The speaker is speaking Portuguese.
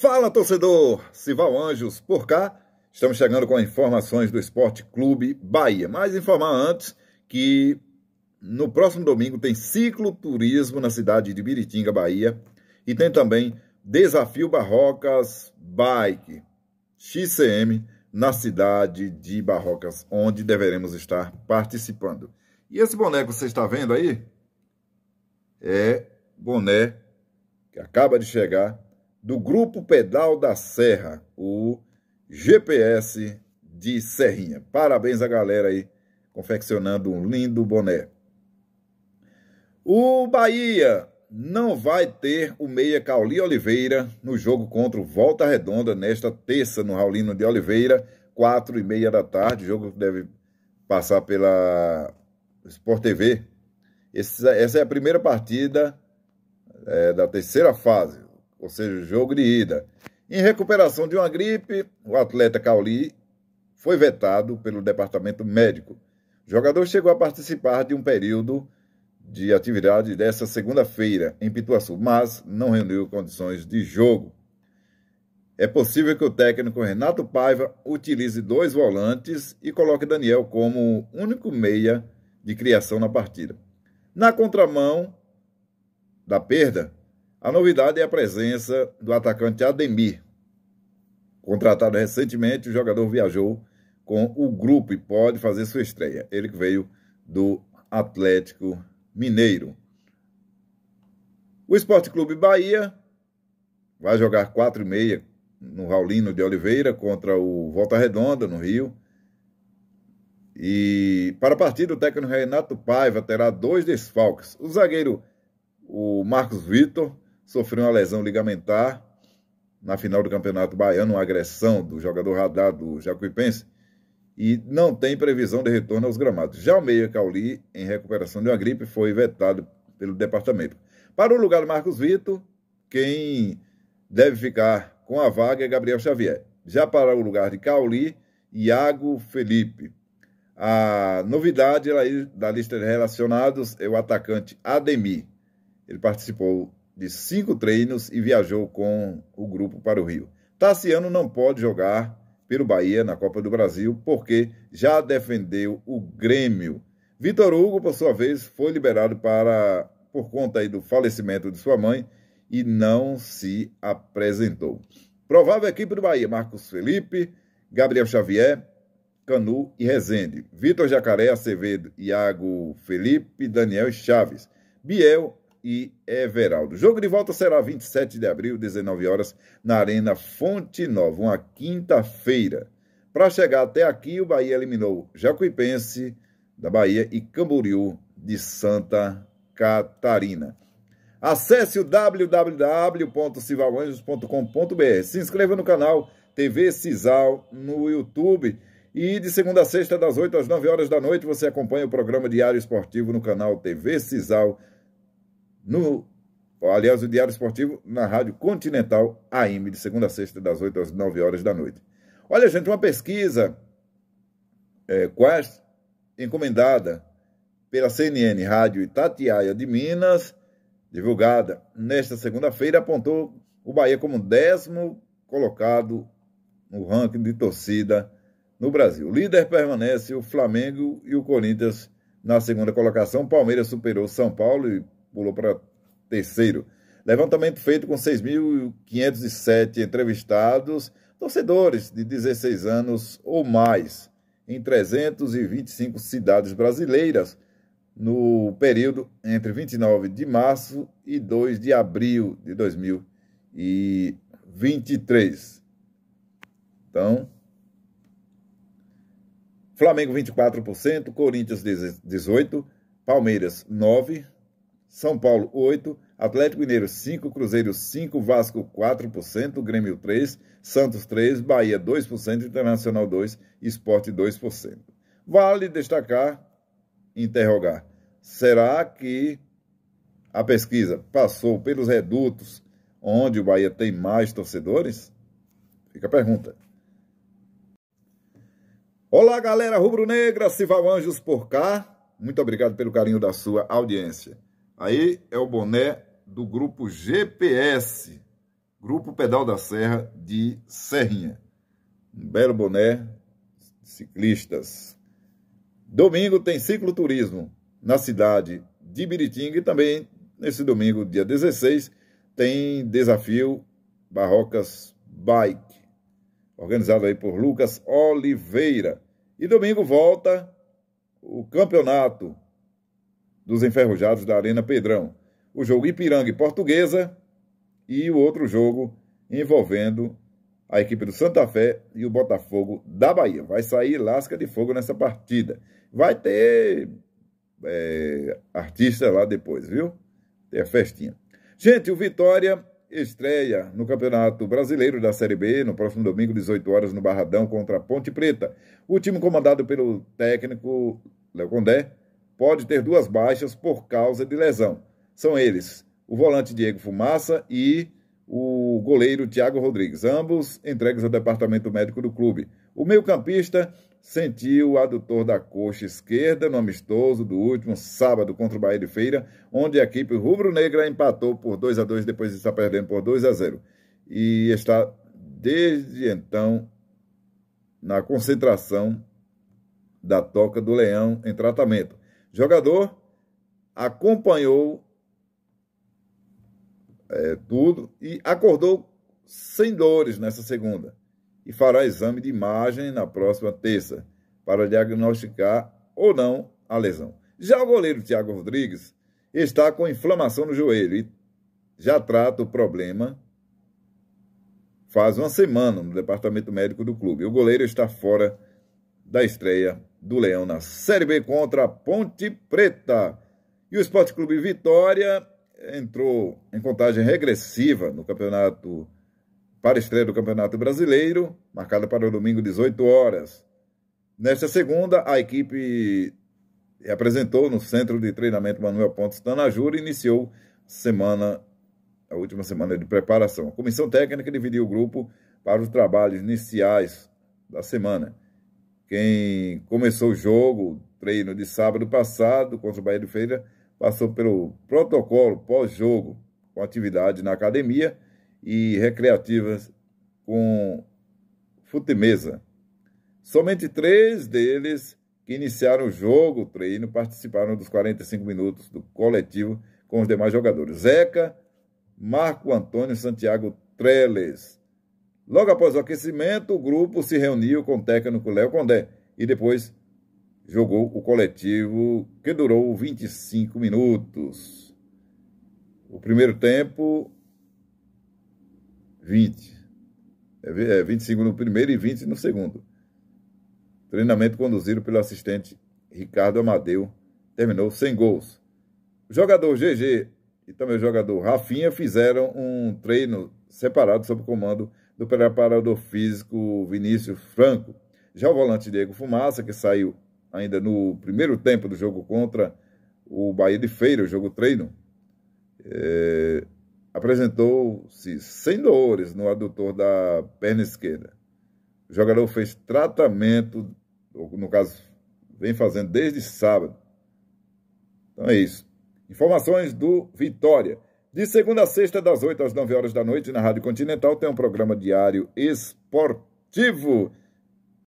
Fala torcedor, Sival Anjos por cá. Estamos chegando com informações do Esporte Clube Bahia. Mas informar antes que no próximo domingo tem cicloturismo na cidade de Biritinga, Bahia. E tem também Desafio Barrocas Bike XCM na cidade de Barrocas, onde deveremos estar participando. E esse boné que você está vendo aí é boné que acaba de chegar do Grupo Pedal da Serra, o GPS de Serrinha. Parabéns à galera aí, confeccionando um lindo boné. O Bahia não vai ter o meia Cauli Oliveira no jogo contra o Volta Redonda nesta terça no Raulino de Oliveira, quatro e meia da tarde. O jogo deve passar pela Sport TV. É, essa, é a primeira partida é, da terceira fase ou seja, jogo de ida. Em recuperação de uma gripe, o atleta Cauli foi vetado pelo departamento médico. O jogador chegou a participar de um período de atividade dessa segunda-feira em Pituaçu, mas não reuniu condições de jogo. É possível que o técnico Renato Paiva utilize dois volantes e coloque Daniel como único meia de criação na partida. Na contramão da perda, a novidade é a presença do atacante Ademir. Contratado recentemente, o jogador viajou com o grupo e pode fazer sua estreia. Ele que veio do Atlético Mineiro. O Esporte Clube Bahia vai jogar 4 e meia no Raulino de Oliveira contra o Volta Redonda, no Rio. E para a partida, o técnico Renato Paiva terá dois desfalques. O zagueiro, o Marcos Vitor, sofreu uma lesão ligamentar na final do Campeonato Baiano, uma agressão do jogador radar do Jacuipense, e não tem previsão de retorno aos gramados. Já o Meia Cauli, em recuperação de uma gripe, foi vetado pelo departamento. Para o lugar do Marcos Vitor, quem deve ficar com a vaga é Gabriel Xavier. Já para o lugar de Cauli, Iago Felipe. A novidade da lista de relacionados é o atacante Ademir. Ele participou de cinco treinos e viajou com o grupo para o Rio. Tassiano não pode jogar pelo Bahia na Copa do Brasil porque já defendeu o Grêmio. Vitor Hugo, por sua vez, foi liberado para por conta aí do falecimento de sua mãe e não se apresentou. Provável equipe do Bahia: Marcos Felipe, Gabriel Xavier, Canu e Rezende. Vitor Jacaré, Acevedo, Iago Felipe, Daniel e Chaves. Biel, e Everaldo. O jogo de volta será 27 de abril, 19 horas, na Arena Fonte Nova, uma quinta-feira. Para chegar até aqui, o Bahia eliminou Jacuipense da Bahia e Camboriú de Santa Catarina. Acesse o www.civalanjos.com.br. Se inscreva no canal TV Cisal no YouTube. E de segunda a sexta, das 8 às 9 horas da noite, você acompanha o programa Diário Esportivo no canal TV Cisal no aliás, o Diário Esportivo na Rádio Continental AM, de segunda a sexta, das 8 às 9 horas da noite. Olha, gente, uma pesquisa é, quase encomendada pela CNN Rádio Itatiaia de Minas, divulgada nesta segunda-feira, apontou o Bahia como décimo colocado no ranking de torcida no Brasil. O líder permanece o Flamengo e o Corinthians na segunda colocação. Palmeiras superou São Paulo e pulou para terceiro. Levantamento feito com 6.507 entrevistados, torcedores de 16 anos ou mais, em 325 cidades brasileiras, no período entre 29 de março e 2 de abril de 2023. Então, Flamengo 24%, Corinthians 18%, Palmeiras 9%, são Paulo 8%, Atlético Mineiro 5%, Cruzeiro 5%, Vasco 4%, Grêmio 3%, Santos 3%, Bahia 2%, Internacional 2%, Esporte 2%. Vale destacar, interrogar, será que a pesquisa passou pelos redutos onde o Bahia tem mais torcedores? Fica a pergunta. Olá, galera rubro-negra, Sival Anjos por cá. Muito obrigado pelo carinho da sua audiência. Aí é o boné do grupo GPS, Grupo Pedal da Serra de Serrinha. Um belo boné, ciclistas. Domingo tem cicloturismo na cidade de Biritinga e também nesse domingo, dia 16, tem desafio Barrocas Bike, organizado aí por Lucas Oliveira. E domingo volta o campeonato dos enferrujados da Arena Pedrão. O jogo Ipiranga e Portuguesa e o outro jogo envolvendo a equipe do Santa Fé e o Botafogo da Bahia. Vai sair lasca de fogo nessa partida. Vai ter é, artista lá depois, viu? Tem a festinha. Gente, o Vitória estreia no Campeonato Brasileiro da Série B no próximo domingo, 18 horas, no Barradão contra a Ponte Preta. O time comandado pelo técnico Leocondé pode ter duas baixas por causa de lesão. São eles o volante Diego Fumaça e o goleiro Thiago Rodrigues, ambos entregues ao departamento médico do clube. O meio-campista sentiu o adutor da coxa esquerda no amistoso do último sábado contra o Bahia de Feira, onde a equipe rubro-negra empatou por 2 a 2 depois de estar perdendo por 2 a 0. E está desde então na concentração da Toca do Leão em tratamento jogador, acompanhou é, tudo e acordou sem dores nessa segunda e fará exame de imagem na próxima terça para diagnosticar ou não a lesão. Já o goleiro Thiago Rodrigues está com inflamação no joelho e já trata o problema faz uma semana no departamento médico do clube. O goleiro está fora da estreia do Leão na Série B contra a Ponte Preta. E o Esporte Clube Vitória entrou em contagem regressiva no campeonato para a estreia do Campeonato Brasileiro, marcada para o domingo 18 horas. Nesta segunda, a equipe apresentou no Centro de Treinamento Manuel Pontes Tanajura e iniciou semana a última semana de preparação. A comissão técnica dividiu o grupo para os trabalhos iniciais da semana. Quem começou o jogo, treino de sábado passado contra o Bahia de Feira, passou pelo protocolo pós-jogo, com atividade na academia e recreativas com fute-mesa. Somente três deles que iniciaram o jogo, o treino, participaram dos 45 minutos do coletivo com os demais jogadores. Zeca, Marco Antônio Santiago Treles, Logo após o aquecimento, o grupo se reuniu com o técnico Léo Condé e depois jogou o coletivo, que durou 25 minutos. O primeiro tempo, 20. É 25 é, no primeiro e 20 no segundo. Treinamento conduzido pelo assistente Ricardo Amadeu. Terminou sem gols. O jogador GG e também o jogador Rafinha fizeram um treino separado sob o comando do preparador físico Vinícius Franco. Já o volante Diego Fumaça, que saiu ainda no primeiro tempo do jogo contra o Bahia de Feira, o jogo treino, é, apresentou-se sem dores no adutor da perna esquerda. O jogador fez tratamento, no caso, vem fazendo desde sábado. Então é isso. Informações do Vitória. De segunda a sexta, das 8 às 9 horas da noite, na Rádio Continental, tem um programa diário esportivo.